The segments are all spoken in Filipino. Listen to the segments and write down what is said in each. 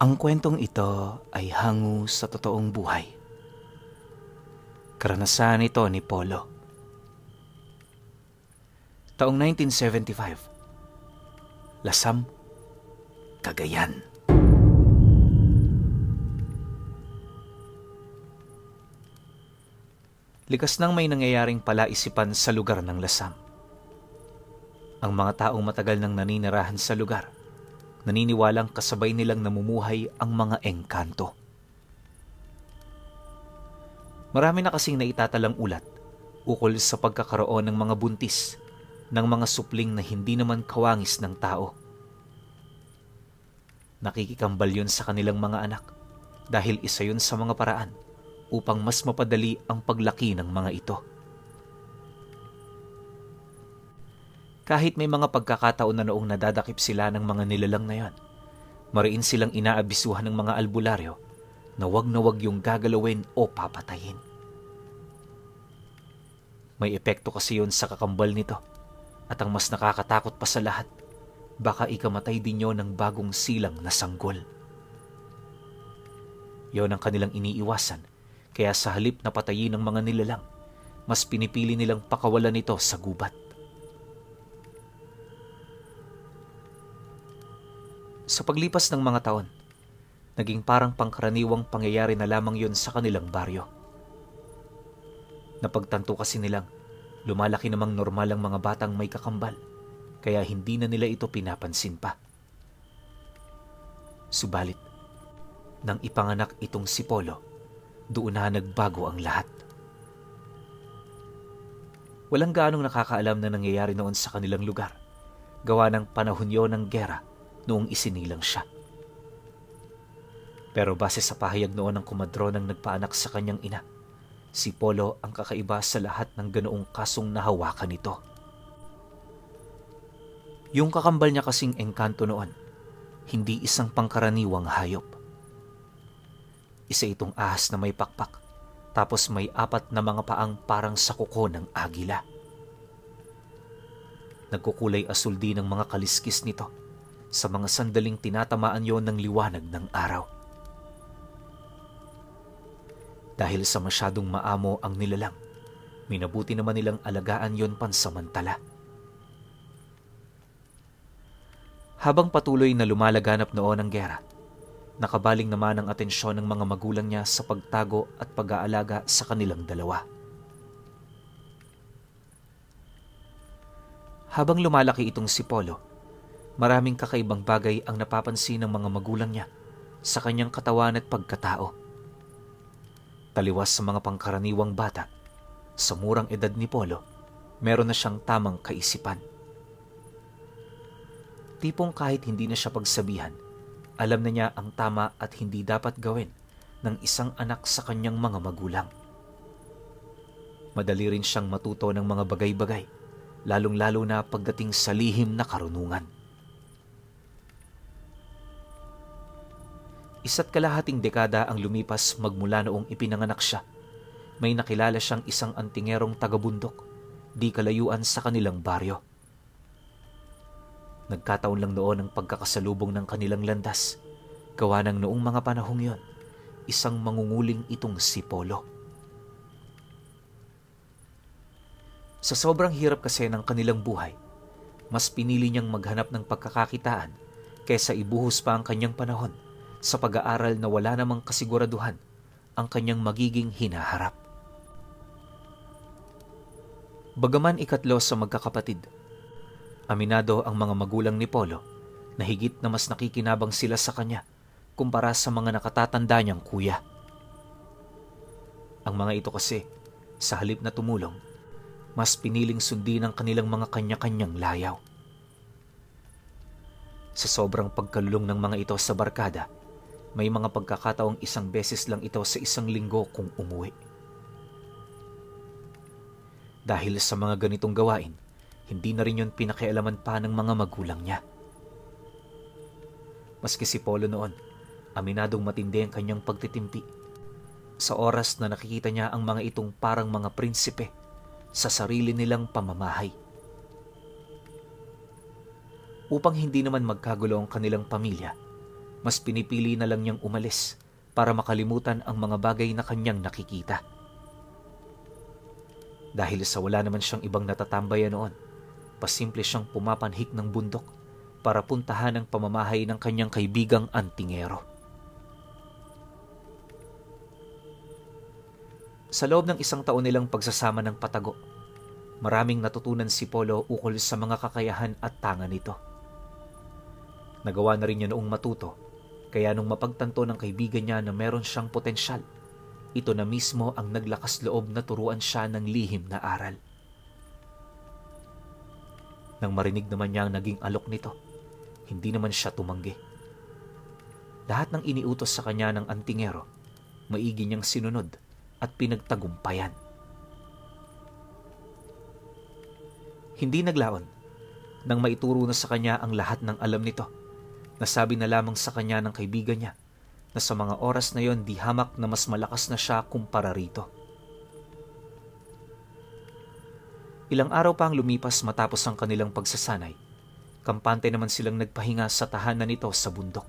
Ang kwentong ito ay hango sa totoong buhay. Karanasan ito ni Polo. Taong 1975, Lasam, Cagayan. Likas nang may nangyayaring palaisipan sa lugar ng Lasam. Ang mga taong matagal nang naninirahan sa lugar – naniniwalang kasabay nilang namumuhay ang mga engkanto. Marami na kasing naitatalang ulat ukol sa pagkakaroon ng mga buntis ng mga supling na hindi naman kawangis ng tao. Nakikikambal yun sa kanilang mga anak dahil isa yun sa mga paraan upang mas mapadali ang paglaki ng mga ito. kahit may mga pagkakataon na noong nadadakip sila ng mga nilalang na yan. Mariin silang inaabisuhan ng mga albularyo na wag na wag yung gagalawin o papatayin. May epekto kasi yon sa kakambal nito at ang mas nakakatakot pa sa lahat, baka ikamatay din yon ng bagong silang na sanggol. Yon ang kanilang iniiwasan, kaya sa halip na patayin ng mga nilalang, mas pinipili nilang pakawalan ito sa gubat. Sa paglipas ng mga taon, naging parang pangkaraniwang pangyayari na lamang yon sa kanilang baryo. Napagtanto kasi nilang lumalaki namang normal ang mga batang may kakambal kaya hindi na nila ito pinapansin pa. Subalit, nang ipanganak itong si Polo, doon na nagbago ang lahat. Walang gaanong nakakaalam na nangyayari noon sa kanilang lugar. Gawa ng panahon yon ng gera noong isinilang siya. Pero base sa pahayag noon ng kumadro ng nagpaanak sa kanyang ina, si Polo ang kakaiba sa lahat ng ganoong kasong nahawakan nito. Yung kakambal niya kasing engkanto noon, hindi isang pangkaraniwang hayop. Isa itong ahas na may pakpak, tapos may apat na mga paang parang sa kuko ng agila. Nagkukulay asul din ang mga kaliskis nito sa mga sandaling tinatamaan yon ng liwanag ng araw. Dahil sa masyadong maamo ang nilalang, minabuti naman nilang alagaan yon pansamantala. Habang patuloy na lumalaganap noon ang gera, nakabaling naman ang atensyon ng mga magulang niya sa pagtago at pag-aalaga sa kanilang dalawa. Habang lumalaki itong si Polo, Maraming kakaibang bagay ang napapansin ng mga magulang niya sa kanyang katawan at pagkatao. Taliwas sa mga pangkaraniwang bata, sa murang edad ni Polo, meron na siyang tamang kaisipan. Tipong kahit hindi na siya pagsabihan, alam na niya ang tama at hindi dapat gawin ng isang anak sa kanyang mga magulang. Madali rin siyang matuto ng mga bagay-bagay, lalong-lalo na pagdating sa lihim na karunungan. Isa't kalahating dekada ang lumipas magmula noong ipinanganak siya. May nakilala siyang isang antingerong tagabundok, di kalayuan sa kanilang baryo. Nagkataon lang noon ang pagkakasalubong ng kanilang landas. Gawa ng noong mga panahong yon, isang mangunguling itong si Polo. Sa sobrang hirap kasi ng kanilang buhay, mas pinili niyang maghanap ng pagkakakitaan kaysa ibuhos pa ang kanyang panahon sa pag-aaral na wala namang kasiguraduhan ang kanyang magiging hinaharap. Bagaman ikatlo sa magkakapatid, aminado ang mga magulang ni Polo na higit na mas nakikinabang sila sa kanya kumpara sa mga nakatatanda niyang kuya. Ang mga ito kasi, sa halip na tumulong, mas piniling sundin ang kanilang mga kanya-kanyang layaw. Sa sobrang pagkalulong ng mga ito sa barkada, may mga pagkakataong isang beses lang ito sa isang linggo kung umuwi. Dahil sa mga ganitong gawain, hindi na rin yon pinakialaman pa ng mga magulang niya. Maski si Polo noon, aminadong matindi ang kanyang pagtitimpi. Sa oras na nakikita niya ang mga itong parang mga prinsipe sa sarili nilang pamamahay. Upang hindi naman magkagulo ang kanilang pamilya, mas pinipili na lang niyang umalis para makalimutan ang mga bagay na kanyang nakikita. Dahil sa wala naman siyang ibang natatambayan noon, pasimple siyang pumapanhik ng bundok para puntahan ang pamamahay ng kanyang kaibigang antingero. Sa loob ng isang taon nilang pagsasama ng patago, maraming natutunan si Polo ukol sa mga kakayahan at tanga nito. Nagawa na rin niya noong matuto kaya nung mapagtanto ng kaibigan niya na meron siyang potensyal, ito na mismo ang naglakas loob na turuan siya ng lihim na aral. Nang marinig naman niya ang naging alok nito, hindi naman siya tumanggi. Lahat ng iniutos sa kanya ng antingero, maigi niyang sinunod at pinagtagumpayan. Hindi naglaon nang maituro na sa kanya ang lahat ng alam nito Nasabi na lamang sa kanya ng kaibigan niya na sa mga oras na yon di hamak na mas malakas na siya kumpara rito. Ilang araw pa ang lumipas matapos ang kanilang pagsasanay. Kampante naman silang nagpahinga sa tahanan nito sa bundok.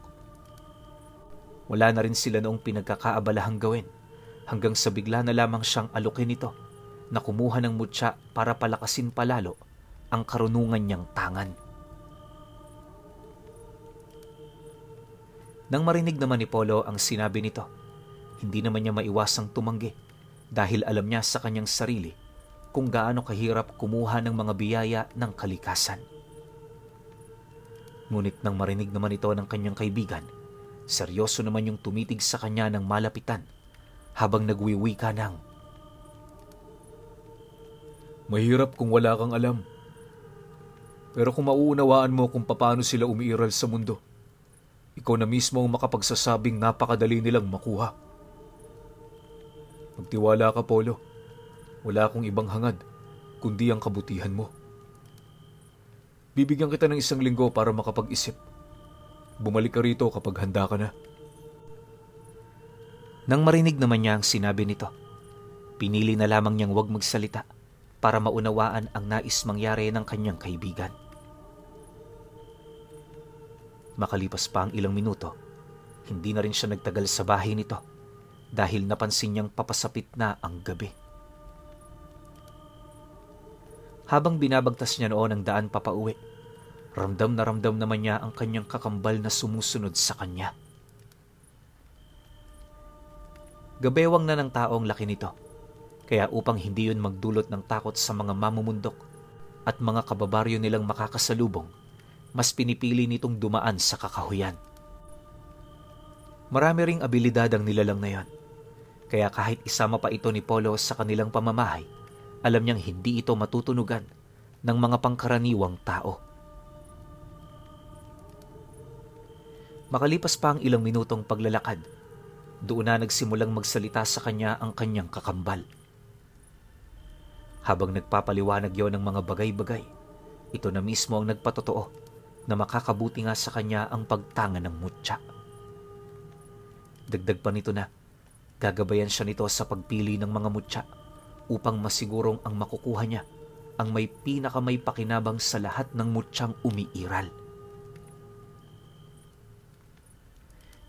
Wala na rin sila noong pinagkakaabalahang gawin hanggang sa bigla na lamang siyang alukin nito na kumuha ng mutya para palakasin palalo ang karunungan niyang tangan. Nang marinig naman ni Polo ang sinabi nito, hindi naman niya maiwasang tumanggi dahil alam niya sa kanyang sarili kung gaano kahirap kumuha ng mga biyaya ng kalikasan. Ngunit nang marinig naman ito ng kanyang kaibigan, seryoso naman yung tumitig sa kanya ng malapitan habang nagwiwi ka ng Mahirap kung wala kang alam. Pero kung mauunawaan mo kung paano sila umiiral sa mundo, ikaw na mismo ang makapagsasabing napakadali nilang makuha. Magtiwala ka, Polo. Wala akong ibang hangad, kundi ang kabutihan mo. Bibigyan kita ng isang linggo para makapag-isip. Bumalik ka rito kapag handa ka na. Nang marinig naman niya ang sinabi nito, pinili na lamang niyang wag magsalita para maunawaan ang nais mangyari ng kanyang kaibigan. Makalipas pa ang ilang minuto, hindi na rin siya nagtagal sa bahay nito dahil napansin niyang papasapit na ang gabi. Habang binabagtas niya noon ang daan papauwi, ramdam na ramdam naman niya ang kanyang kakambal na sumusunod sa kanya. Gabewang na ng taong laki nito, kaya upang hindi yun magdulot ng takot sa mga mamumundok at mga kababaryo nilang makakasalubong, mas pinipili nitong dumaan sa kakahuyan. Marami ring abilidad ang nilalang na yon. Kaya kahit isama pa ito ni Polo sa kanilang pamamahay, alam niyang hindi ito matutunugan ng mga pangkaraniwang tao. Makalipas pa ang ilang minutong paglalakad, doon na nagsimulang magsalita sa kanya ang kanyang kakambal. Habang nagpapaliwanag yon ng mga bagay-bagay, ito na mismo ang nagpatotoo na makakabuti nga sa kanya ang pagtanga ng mutya. Dagdag pa nito na gagabayan siya nito sa pagpili ng mga mutya upang masigurong ang makukuha niya ang may pinakamay pakinabang sa lahat ng mutyang umiiral.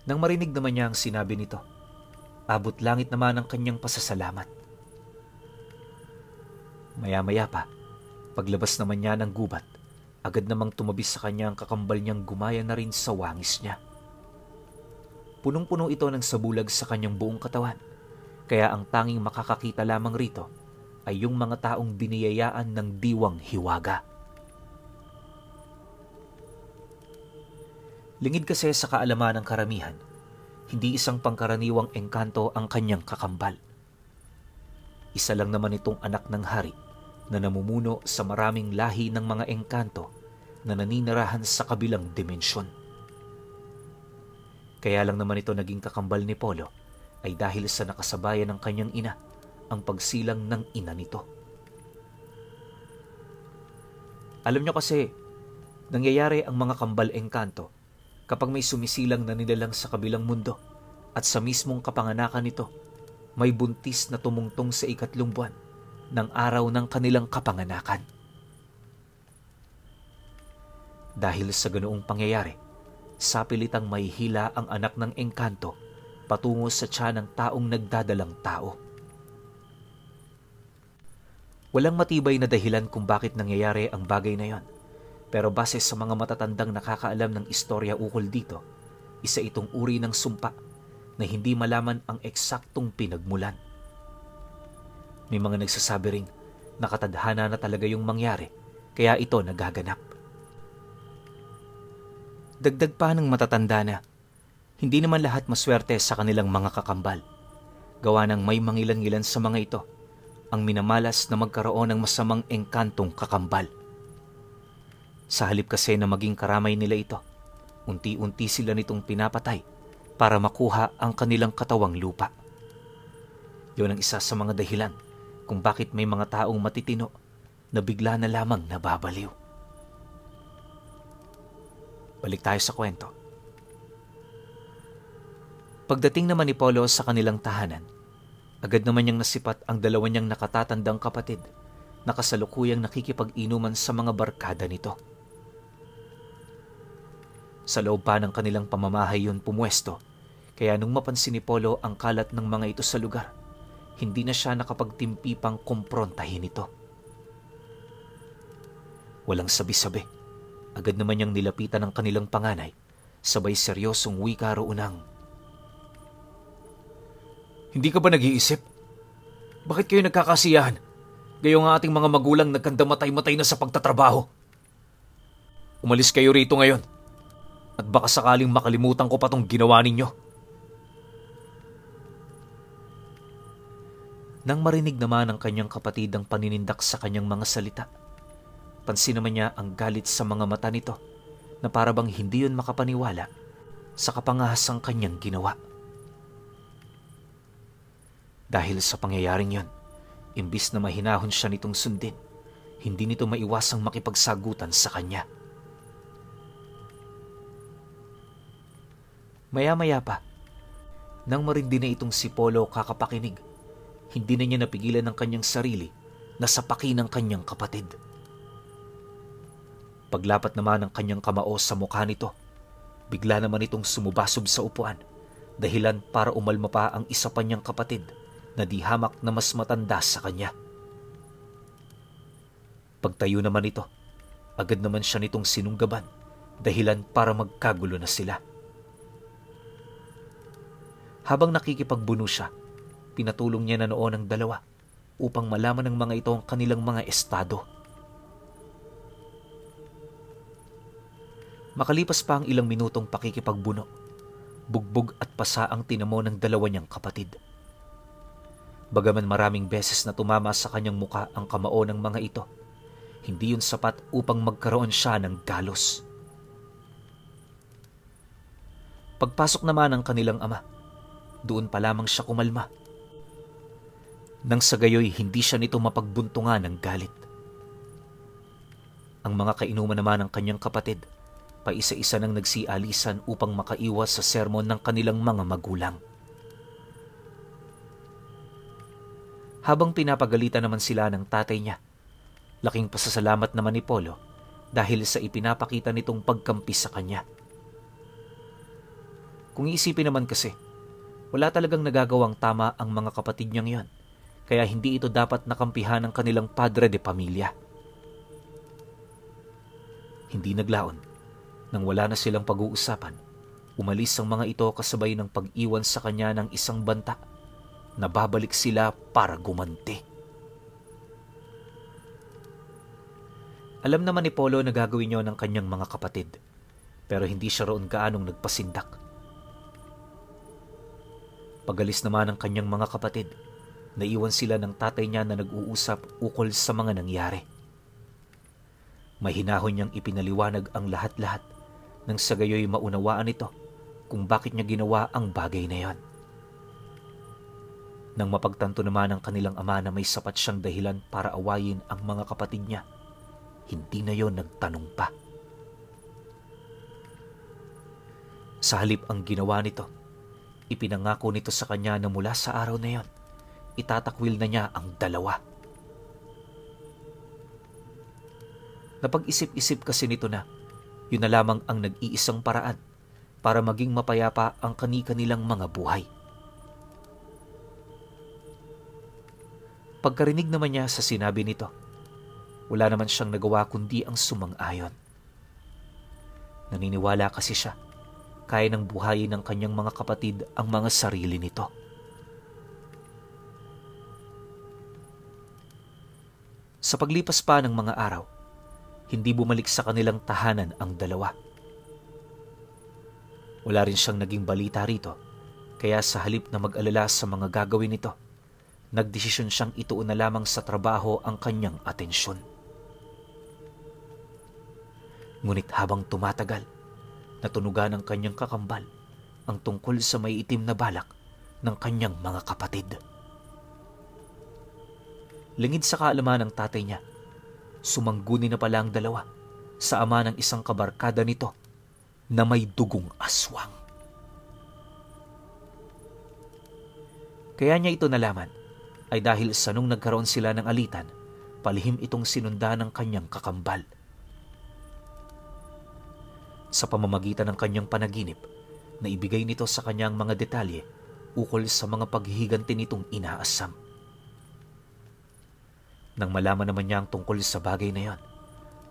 Nang marinig naman niya ang sinabi nito, abot langit naman ang kanyang pasasalamat. Maya-maya pa, paglabas naman niya ng gubat, Agad namang tumabi sa kanya ang kakambal niyang gumaya na rin sa wangis niya. Punong-puno ito ng sabulag sa kanyang buong katawan, kaya ang tanging makakakita lamang rito ay yung mga taong biniyayaan ng diwang hiwaga. Lingid kasi sa kaalaman ng karamihan, hindi isang pangkaraniwang engkanto ang kanyang kakambal. Isa lang naman itong anak ng hari na namumuno sa maraming lahi ng mga engkanto na naninirahan sa kabilang dimensyon. Kaya lang naman ito naging kakambal ni Polo ay dahil sa nakasabayan ng kanyang ina ang pagsilang ng ina nito. Alam nyo kasi, nangyayari ang mga kambal engkanto kapag may sumisilang na nilalang sa kabilang mundo at sa mismong kapanganakan nito, may buntis na tumungtong sa ikatlong buwan ng araw ng kanilang kapanganakan. Dahil sa ganoong pangyayari, sapilitang pilitang may hila ang anak ng engkanto patungo sa tiyan ng taong nagdadalang tao. Walang matibay na dahilan kung bakit nangyayari ang bagay na yon. Pero base sa mga matatandang nakakaalam ng istorya ukol dito, isa itong uri ng sumpa na hindi malaman ang eksaktong pinagmulan. May mga nagsasabi ring nakatadhana na talaga yung mangyari kaya ito nagaganap. Dagdag pa ng matatanda na hindi naman lahat maswerte sa kanilang mga kakambal. Gawa ng may mangilan-ngilan sa mga ito ang minamalas na magkaroon ng masamang engkantong kakambal. Sa halip kasi na maging karamay nila ito, unti-unti sila nitong pinapatay para makuha ang kanilang katawang lupa. Yun ang isa sa mga dahilan kung bakit may mga taong matitino na bigla na lamang nababaliw. Balik tayo sa kwento. Pagdating naman ni Polo sa kanilang tahanan, agad naman niyang nasipat ang dalawa niyang nakatatandang kapatid na kasalukuyang nakikipag-inuman sa mga barkada nito. Sa loob pa ng kanilang pamamahay yun pumwesto, kaya nung mapansin ni Polo ang kalat ng mga ito sa lugar, hindi na siya nakapagtimpi pang kumprontahin ito. Walang sabi-sabi. Agad naman niyang nilapitan ang kanilang panganay, sabay seryosong wika roonang. Hindi ka ba nag-iisip? Bakit kayo nagkakasiyahan? Gayong ang ating mga magulang nagkandamatay-matay na sa pagtatrabaho. Umalis kayo rito ngayon. At baka sakaling makalimutan ko pa tong ginawa ninyo. Nang marinig naman ng kanyang kapatid ang paninindak sa kanyang mga salita, pansin naman niya ang galit sa mga mata nito na parabang hindi yon makapaniwala sa kapangahasang kanyang ginawa. Dahil sa pangyayaring yon, imbis na mahinahon siya nitong sundin, hindi nito maiwasang makipagsagutan sa kanya. Maya-maya pa, nang marindi na itong si Polo kakapakinig hindi na niya napigilan ang kanyang sarili na sapaki ng kanyang kapatid. Paglapat naman ng kanyang kamao sa mukha nito, bigla naman itong sumubasob sa upuan, dahilan para umalma pa ang isa pa niyang kapatid na di hamak na mas matanda sa kanya. Pagtayo naman ito, agad naman siya nitong sinunggaban, dahilan para magkagulo na sila. Habang nakikipagbuno siya, Pinatulong niya na noon ang dalawa upang malaman ng mga ito ang kanilang mga estado. Makalipas pa ang ilang minutong pakikipagbuno, bugbog at pasa ang tinamo ng dalawa niyang kapatid. Bagaman maraming beses na tumama sa kanyang muka ang kamao ng mga ito, hindi yun sapat upang magkaroon siya ng galos. Pagpasok naman ng kanilang ama, doon pa lamang siya kumalma nang sa gayoy, hindi siya nito mapagbuntungan ng galit. Ang mga kainuman naman ng kanyang kapatid, paisa-isa nang nagsialisan upang makaiwas sa sermon ng kanilang mga magulang. Habang pinapagalitan naman sila ng tatay niya, laking pasasalamat naman ni Polo dahil sa ipinapakita nitong pagkampis sa kanya. Kung isipin naman kasi, wala talagang nagagawang tama ang mga kapatid niyang yon kaya hindi ito dapat nakampihan ng kanilang padre de pamilya. Hindi naglaon nang wala na silang pag-uusapan. Umalis ang mga ito kasabay ng pag-iwan sa kanya ng isang banta na babalik sila para gumanti. Alam naman ni Polo na gagawin niyo ng kanyang mga kapatid, pero hindi siya roon kaanong nagpasindak. Pagalis naman ng kanyang mga kapatid, Naiwan sila ng tatay niya na nag-uusap ukol sa mga nangyari. Mahinahon niyang ipinaliwanag ang lahat-lahat nang sa gayoy maunawaan ito kung bakit niya ginawa ang bagay na yon. Nang mapagtanto naman ang kanilang ama na may sapat siyang dahilan para awayin ang mga kapatid niya, hindi na yon nagtanong pa. Sa halip ang ginawa nito, ipinangako nito sa kanya na mula sa araw na yon – itatakwil na niya ang dalawa. Napag-isip-isip kasi nito na, yun na lamang ang nag-iisang paraan para maging mapayapa ang kani-kanilang mga buhay. Pagkarinig naman niya sa sinabi nito, wala naman siyang nagawa kundi ang sumang-ayon. Naniniwala kasi siya, kaya ng buhayin ng kanyang mga kapatid ang mga sarili nito. Sa paglipas pa ng mga araw, hindi bumalik sa kanilang tahanan ang dalawa. Wala rin siyang naging balita rito, kaya sa halip na mag-alala sa mga gagawin nito, nagdesisyon siyang ituon na lamang sa trabaho ang kanyang atensyon. Ngunit habang tumatagal, natunugan ng kanyang kakambal ang tungkol sa may itim na balak ng kanyang mga kapatid. Lingid sa kaalaman ng tatay niya. Sumangguni na pala ang dalawa sa ama ng isang kabarkada nito na may dugong aswang. Kaya niya ito nalaman ay dahil sa nung nagkaroon sila ng alitan, palihim itong sinunda ng kanyang kakambal. Sa pamamagitan ng kanyang panaginip, na ibigay nito sa kanyang mga detalye ukol sa mga paghihiganti nitong inaasam. Nang malaman naman niya ang tungkol sa bagay na yan,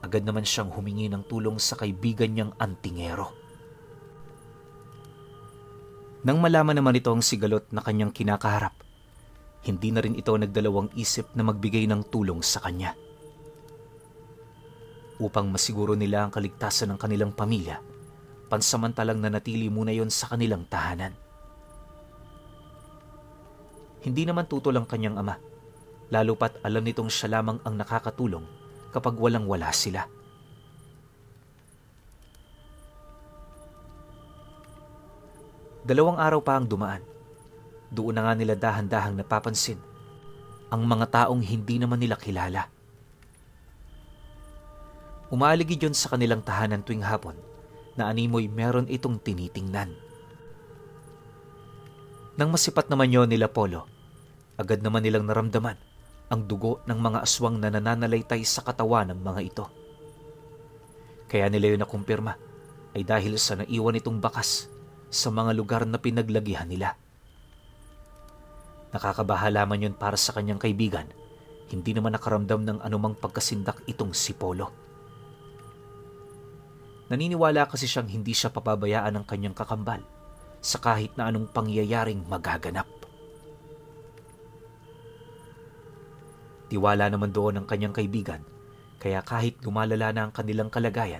agad naman siyang humingi ng tulong sa kaibigan niyang antingero. Nang malaman naman ito ang sigalot na kanyang kinakaharap, hindi na rin ito nagdalawang isip na magbigay ng tulong sa kanya. Upang masiguro nila ang kaligtasan ng kanilang pamilya, pansamantalang nanatili muna yon sa kanilang tahanan. Hindi naman tutol ang kanyang ama lalo pat alam nitong siya lamang ang nakakatulong kapag walang wala sila. Dalawang araw pa ang dumaan. Doon na nga nila dahan-dahang napapansin ang mga taong hindi naman nila kilala. Umaaligid yon sa kanilang tahanan tuwing hapon na animoy meron itong tinitingnan. Nang masipat naman yon nila Polo, agad naman nilang naramdaman ang dugo ng mga aswang na nananalaytay sa katawan ng mga ito. Kaya nila yun nakumpirma ay dahil sa naiwan itong bakas sa mga lugar na pinaglagihan nila. Nakakabahalaman yun para sa kanyang kaibigan, hindi naman nakaramdam ng anumang pagkasindak itong si Polo. Naniniwala kasi siyang hindi siya papabayaan ng kanyang kakambal sa kahit na anong pangyayaring magaganap. Tiwala naman doon ang kanyang kaibigan, kaya kahit lumalala na ang kanilang kalagayan,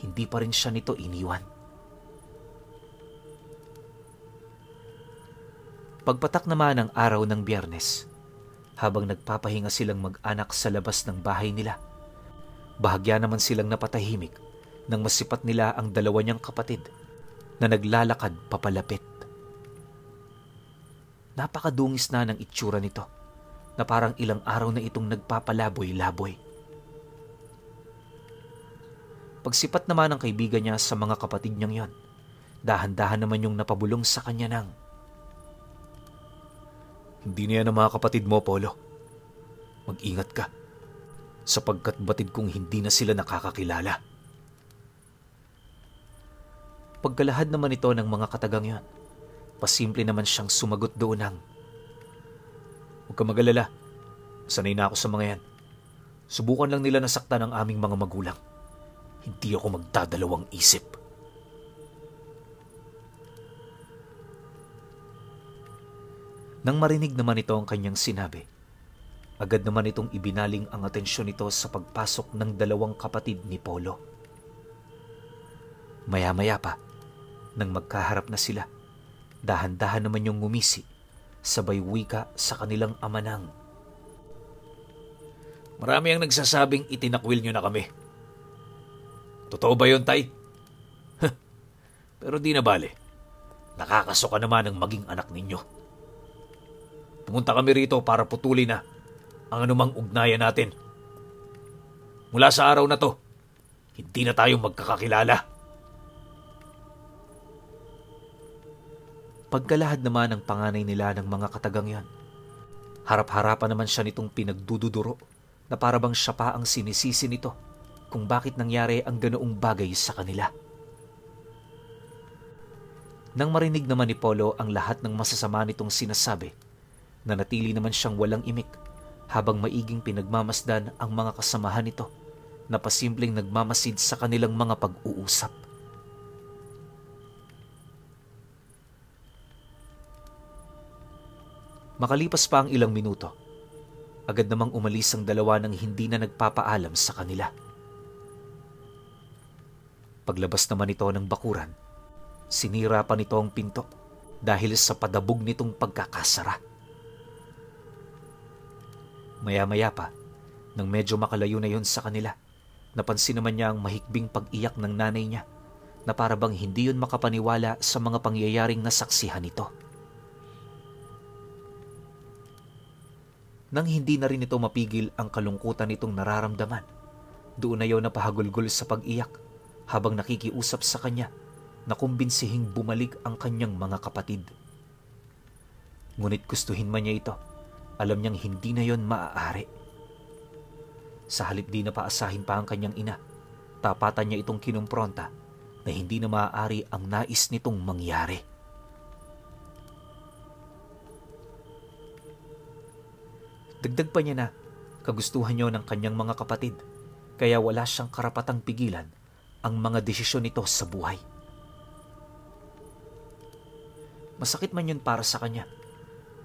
hindi pa rin siya nito iniwan. Pagpatak naman ang araw ng biyernes, habang nagpapahinga silang mag-anak sa labas ng bahay nila, bahagya naman silang napatahimik nang masipat nila ang dalawa niyang kapatid na naglalakad papalapit. Napakadungis na ng itsura nito na parang ilang araw na itong nagpapalaboy-laboy. Pagsipat naman ng kaibigan niya sa mga kapatid niyang yon, dahan-dahan naman yung napabulong sa kanya nang. Hindi niya ng mga kapatid mo, Polo. Mag-ingat ka, sapagkat batid kong hindi na sila nakakakilala. Pagkalahad naman ito ng mga katagang yon, pasimple naman siyang sumagot doon ng, Huwag ka magalala. Sanay na ako sa mga yan. Subukan lang nila nasaktan ang aming mga magulang. Hindi ako magdadalawang isip. Nang marinig naman ito ang kanyang sinabi, agad naman itong ibinaling ang atensyon nito sa pagpasok ng dalawang kapatid ni Polo. Maya-maya pa, nang magkaharap na sila, dahan-dahan naman yung ngumisi sabay wika sa kanilang amanang. Marami ang nagsasabing itinakwil nyo na kami. Totoo ba yon Tay? Pero di na bale. Nakakasoka naman ang maging anak ninyo. Pumunta kami rito para putuli na ang anumang ugnayan natin. Mula sa araw na to, hindi na tayo magkakakilala. pagkalahad naman ang panganay nila ng mga katagang yan. Harap-harapan naman siya nitong pinagdududuro na parabang siya pa ang sinisisi nito kung bakit nangyari ang ganoong bagay sa kanila. Nang marinig naman ni Polo ang lahat ng masasama nitong sinasabi, nanatili naman siyang walang imik habang maiging pinagmamasdan ang mga kasamahan nito na pasimpleng nagmamasid sa kanilang mga pag-uusap. Makalipas pa ang ilang minuto, agad namang umalis ang dalawa ng hindi na nagpapaalam sa kanila. Paglabas naman nito ng bakuran, sinira pa nito ang pinto dahil sa padabog nitong pagkakasara. Maya-maya pa, nang medyo makalayo na yon sa kanila, napansin naman niya ang mahikbing pag-iyak ng nanay niya na parabang hindi yon makapaniwala sa mga pangyayaring nasaksihan nito. nang hindi na rin ito mapigil ang kalungkutan nitong nararamdaman. Doon na yaw napahagulgol sa pag-iyak habang nakikiusap sa kanya na kumbinsihing bumalik ang kanyang mga kapatid. Ngunit gustuhin man niya ito, alam niyang hindi na yon maaari. Sa halip di na paasahin pa ang kanyang ina, tapatan niya itong kinumpronta na hindi na maaari ang nais nitong mangyari. Dagdag pa niya na kagustuhan niyo ng kanyang mga kapatid kaya wala siyang karapatang pigilan ang mga desisyon nito sa buhay. Masakit man yun para sa kanya,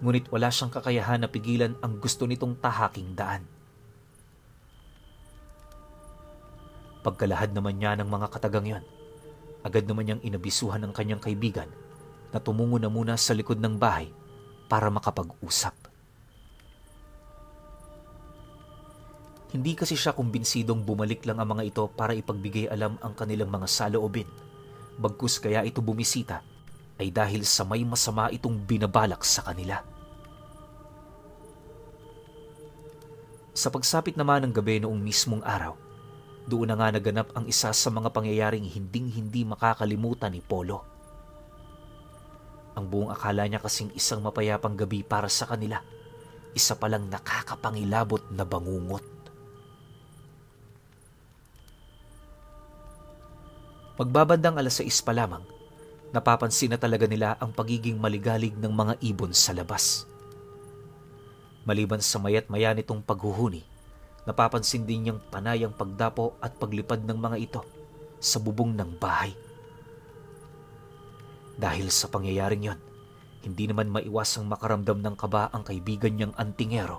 ngunit wala siyang kakayahan na pigilan ang gusto nitong tahaking daan. Pagkalahad naman niya ng mga katagang yon, agad naman niyang inabisuhan ng kanyang kaibigan na tumungo na muna sa likod ng bahay para makapag-usap. Hindi kasi siya kumbinsidong bumalik lang ang mga ito para ipagbigay alam ang kanilang mga saloobin. Bagkus kaya ito bumisita ay dahil sa may masama itong binabalak sa kanila. Sa pagsapit naman ng gabi noong mismong araw, doon na nga naganap ang isa sa mga pangyayaring hinding-hindi makakalimutan ni Polo. Ang buong akala niya kasing isang mapayapang gabi para sa kanila, isa palang nakakapangilabot na bangungot. Pagbabandang alas 6 pa lamang, napapansin na talaga nila ang pagiging maligalig ng mga ibon sa labas. Maliban sa mayat maya nitong paghuhuni, napapansin din niyang panayang pagdapo at paglipad ng mga ito sa bubong ng bahay. Dahil sa pangyayaring yon, hindi naman maiwasang makaramdam ng kaba ang kaibigan niyang antingero.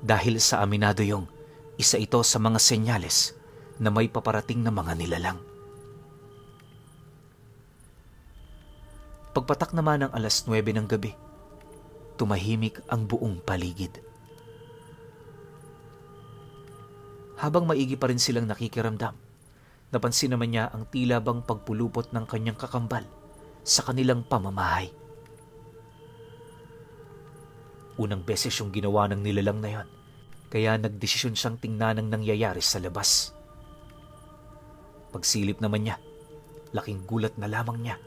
Dahil sa aminado yung isa ito sa mga senyales na may paparating na mga nilalang. Pagpatak naman ng alas 9 ng gabi, tumahimik ang buong paligid. Habang maigi pa rin silang nakikiramdam, napansin naman niya ang tila bang pagpulupot ng kanyang kakambal sa kanilang pamamahay. Unang beses yung ginawa ng nilalang na yon, kaya nagdesisyon siyang tingnan ang nangyayari sa labas. Pagsilip naman niya, laking gulat na lamang niya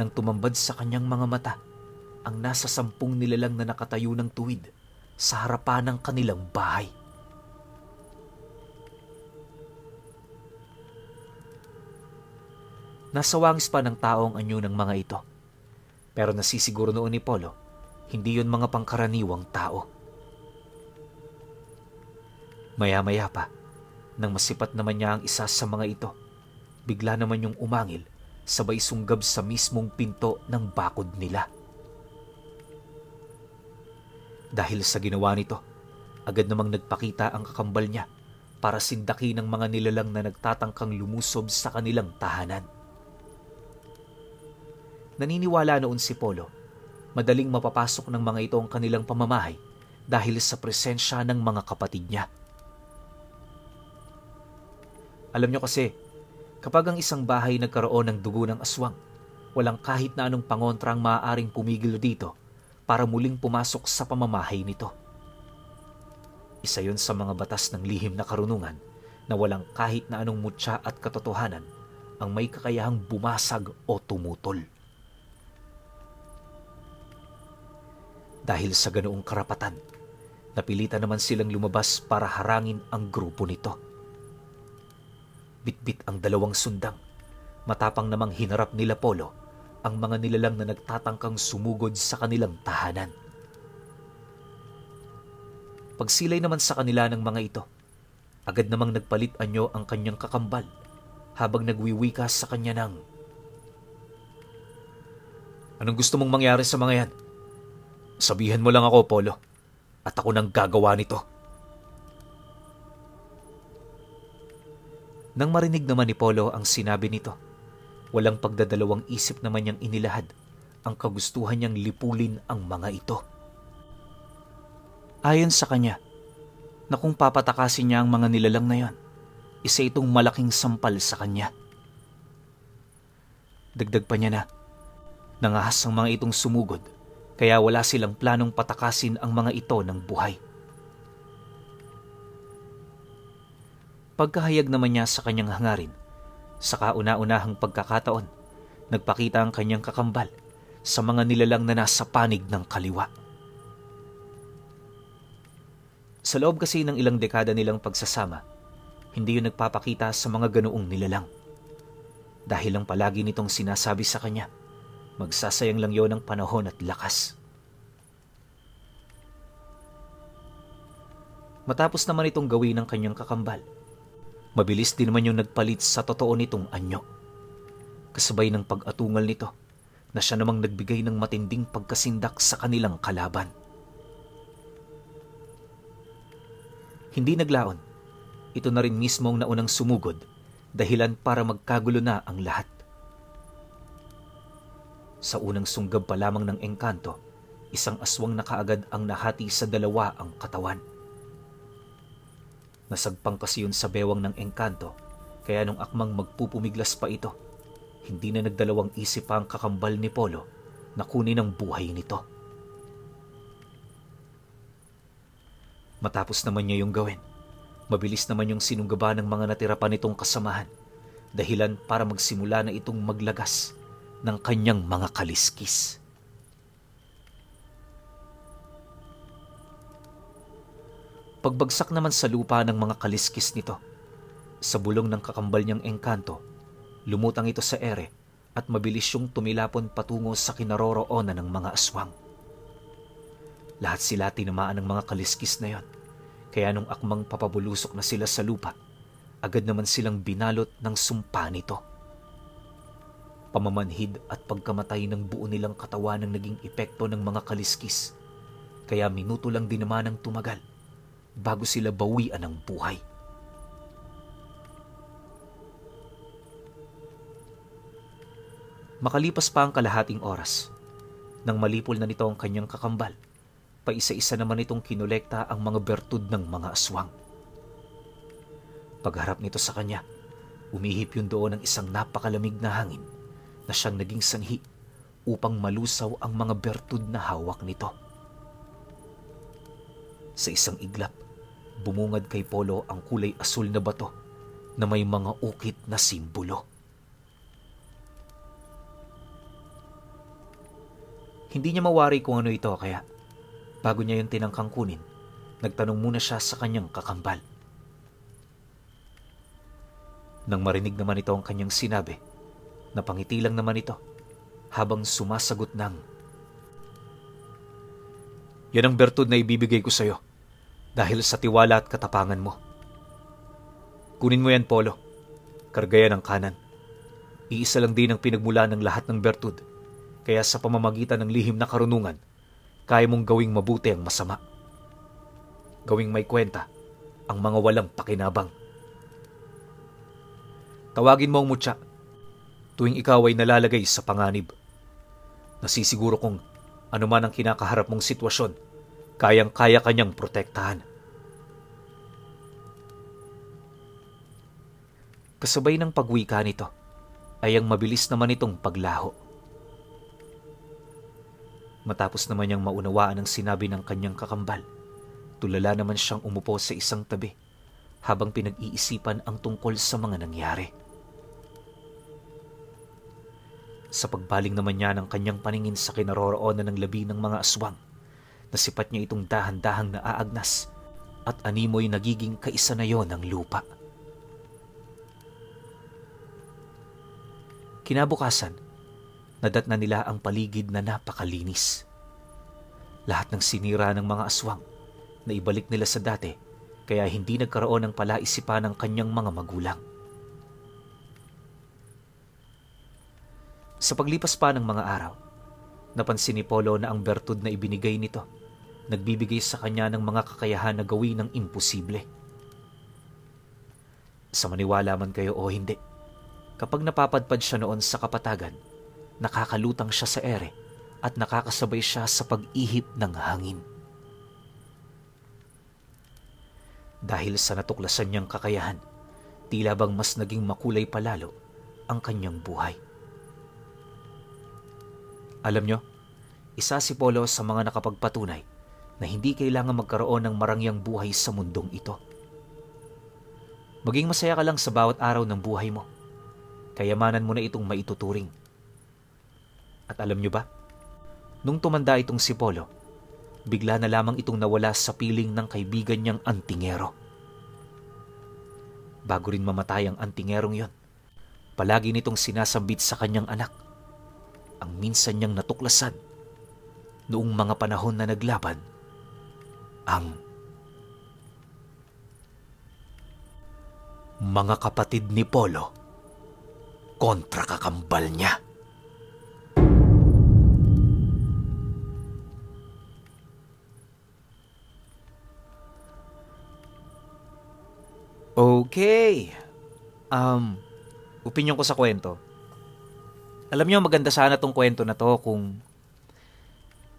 nang tumambad sa kanyang mga mata ang nasa sampung nilalang na nakatayo ng tuwid sa harapan ng kanilang bahay. Nasawangis pa ng taong anyo ng mga ito. Pero nasisiguro noon ni Polo, hindi yon mga pangkaraniwang tao. Maya-maya pa, nang masipat naman niya ang isa sa mga ito, bigla naman yung umangil sabay sunggab sa mismong pinto ng bakod nila. Dahil sa ginawa nito, agad namang nagpakita ang kakambal niya para sindaki ng mga nilalang na nagtatangkang lumusob sa kanilang tahanan. Naniniwala noon si Polo, madaling mapapasok ng mga ito ang kanilang pamamahay dahil sa presensya ng mga kapatid niya. Alam niyo kasi, Kapag ang isang bahay nagkaroon ng dugo ng aswang, walang kahit na anong pangontrang maaaring pumigil dito para muling pumasok sa pamamahay nito. Isa yon sa mga batas ng lihim na karunungan na walang kahit na anong mutya at katotohanan ang may kakayahang bumasag o tumutol. Dahil sa ganoong karapatan, napilitan naman silang lumabas para harangin ang grupo nito bitbit ang dalawang sundang. Matapang namang hinarap nila Polo ang mga nilalang na nagtatangkang sumugod sa kanilang tahanan. Pagsilay naman sa kanila ng mga ito, agad namang nagpalit anyo ang kanyang kakambal habang nagwiwika sa kanya ng Anong gusto mong mangyari sa mga yan? Sabihan mo lang ako, Polo, at ako nang gagawa nito. Nang marinig naman ni Polo ang sinabi nito, walang pagdadalawang isip naman niyang inilahad ang kagustuhan niyang lipulin ang mga ito. Ayon sa kanya, na kung papatakasin niya ang mga nilalang na yon, isa itong malaking sampal sa kanya. Dagdag pa niya na, nangahas ang mga itong sumugod, kaya wala silang planong patakasin ang mga ito ng buhay. Pagkahayag naman niya sa kanyang hangarin, sa kauna-unahang pagkakataon, nagpakita ang kanyang kakambal sa mga nilalang na nasa panig ng kaliwa. Sa loob kasi ng ilang dekada nilang pagsasama, hindi yun nagpapakita sa mga ganoong nilalang. Dahil lang palagi nitong sinasabi sa kanya, magsasayang lang yon ng panahon at lakas. Matapos naman itong gawin ng kanyang kakambal, Mabilis din naman yung nagpalit sa totoo nitong anyo. Kasabay ng pag-atungal nito na siya namang nagbigay ng matinding pagkasindak sa kanilang kalaban. Hindi naglaon, ito na rin mismo ang naunang sumugod, dahilan para magkagulo na ang lahat. Sa unang sunggab pa lamang ng engkanto, isang aswang na kaagad ang nahati sa dalawa ang katawan. Nasagpang kasi yun sa bewang ng engkanto, kaya nung akmang magpupumiglas pa ito, hindi na nagdalawang isip pa ang kakambal ni Polo na kunin ang buhay nito. Matapos naman niya yung gawin, mabilis naman yung sinunggaba ng mga natira pa nitong kasamahan, dahilan para magsimula na itong maglagas ng kanyang mga kaliskis. Pagbagsak naman sa lupa ng mga kaliskis nito. Sa bulong ng kakambal niyang engkanto, lumutang ito sa ere at mabilis yung tumilapon patungo sa kinaroroonan ng mga aswang. Lahat sila tinamaan ng mga kaliskis na yon. Kaya nung akmang papabulusok na sila sa lupa, agad naman silang binalot ng sumpa nito. Pamamanhid at pagkamatay ng buo nilang katawan ang naging epekto ng mga kaliskis. Kaya minuto lang din naman ang tumagal bago sila bawian ng buhay. Makalipas pa ang kalahating oras, nang malipol na nito ang kanyang kakambal, paisa-isa naman itong kinolekta ang mga bertud ng mga aswang. Pagharap nito sa kanya, umihip yun doon ng isang napakalamig na hangin na siyang naging sanhi upang malusaw ang mga bertud na hawak nito. Sa isang iglap, bumungad kay Polo ang kulay asul na bato na may mga ukit na simbolo. Hindi niya mawari kung ano ito kaya bago niya yung tinangkang kunin, nagtanong muna siya sa kanyang kakambal. Nang marinig naman ito ang kanyang sinabi, napangiti lang naman ito habang sumasagot ng Yan ang bertod na ibibigay ko sa iyo dahil sa tiwala at katapangan mo. Kunin mo yan, Polo. Karga yan ang kanan. Iisa lang din ang pinagmula ng lahat ng bertud. Kaya sa pamamagitan ng lihim na karunungan, kaya mong gawing mabuti ang masama. Gawing may kwenta ang mga walang pakinabang. Tawagin mo ang mutya tuwing ikaw ay nalalagay sa panganib. Nasisiguro kong anuman ang kinakaharap mong sitwasyon, kayang-kaya kanyang protektahan. Kasabay ng pagwika nito ay ang mabilis naman itong paglaho. Matapos naman niyang maunawaan ang sinabi ng kanyang kakambal, tulala naman siyang umupo sa isang tabi habang pinag-iisipan ang tungkol sa mga nangyari. Sa pagbaling naman niya ng kanyang paningin sa kinaroroonan ng labi ng mga aswang, Nasipat niya itong dahan-dahang naaagnas at animoy nagiging kaisa na yon ng lupa. Kinabukasan, nadat na nila ang paligid na napakalinis. Lahat ng sinira ng mga aswang na ibalik nila sa dati kaya hindi nagkaroon ng palaisipan ng kanyang mga magulang. Sa paglipas pa ng mga araw, napansin ni Polo na ang bertud na ibinigay nito nagbibigay sa kanya ng mga kakayahan na gawin ng imposible. Sa maniwala man kayo o hindi, kapag napapadpad siya noon sa kapatagan, nakakalutang siya sa ere at nakakasabay siya sa pag-ihip ng hangin. Dahil sa natuklasan niyang kakayahan, tila bang mas naging makulay palalo ang kanyang buhay. Alam nyo, isa si Polo sa mga nakapagpatunay na hindi kailangan magkaroon ng marangyang buhay sa mundong ito. Maging masaya ka lang sa bawat araw ng buhay mo. Kayamanan mo na itong maituturing. At alam nyo ba? Nung tumanda itong si Polo, bigla na lamang itong nawala sa piling ng kaibigan niyang antingero. Bago rin mamatay ang antingerong yon, palagi nitong sinasambit sa kanyang anak ang minsan niyang natuklasan noong mga panahon na naglaban ang. Mga kapatid ni Polo, kontra kakambal niya. Okay. Um, opinion ko sa kwento. Alam niyo maganda sana tong kwento na to kung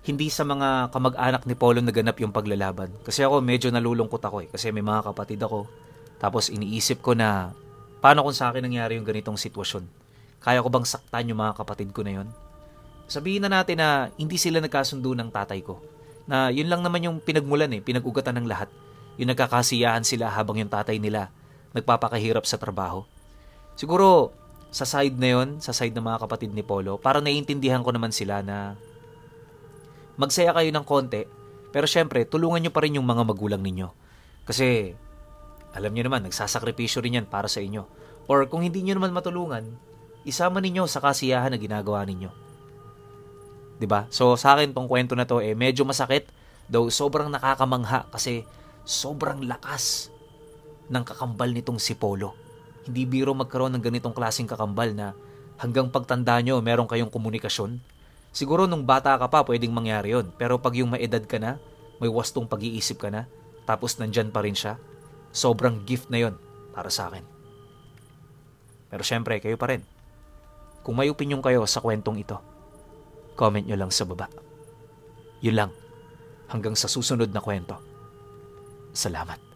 hindi sa mga kamag-anak ni Polo naganap yung paglalaban. Kasi ako medyo nalulungkot ako eh. Kasi may mga kapatid ako. Tapos iniisip ko na paano kung sa akin nangyari yung ganitong sitwasyon? Kaya ko bang saktan yung mga kapatid ko na yon? Sabihin na natin na hindi sila nagkasundo ng tatay ko. Na yun lang naman yung pinagmulan eh, pinagugatan ng lahat. Yung nagkakasiyahan sila habang yung tatay nila nagpapakahirap sa trabaho. Siguro sa side na yon, sa side ng mga kapatid ni Polo, para naiintindihan ko naman sila na magsaya kayo ng konti, pero syempre, tulungan nyo pa rin yung mga magulang ninyo. Kasi, alam nyo naman, nagsasakripisyo rin yan para sa inyo. Or kung hindi nyo naman matulungan, isama ninyo sa kasiyahan na ginagawa ninyo. ba? Diba? So sa akin, tong kwento na to, eh, medyo masakit, though sobrang nakakamangha kasi sobrang lakas ng kakambal nitong si Polo. Hindi biro magkaroon ng ganitong klaseng kakambal na hanggang pagtanda nyo meron kayong komunikasyon Siguro nung bata ka pa, pwedeng mangyari yon. Pero pag yung maedad ka na, may wastong pag-iisip ka na, tapos nandyan pa rin siya, sobrang gift na yon para sa akin. Pero syempre, kayo pa rin. Kung may opinion kayo sa kwentong ito, comment nyo lang sa baba. Yun lang. Hanggang sa susunod na kwento. Salamat.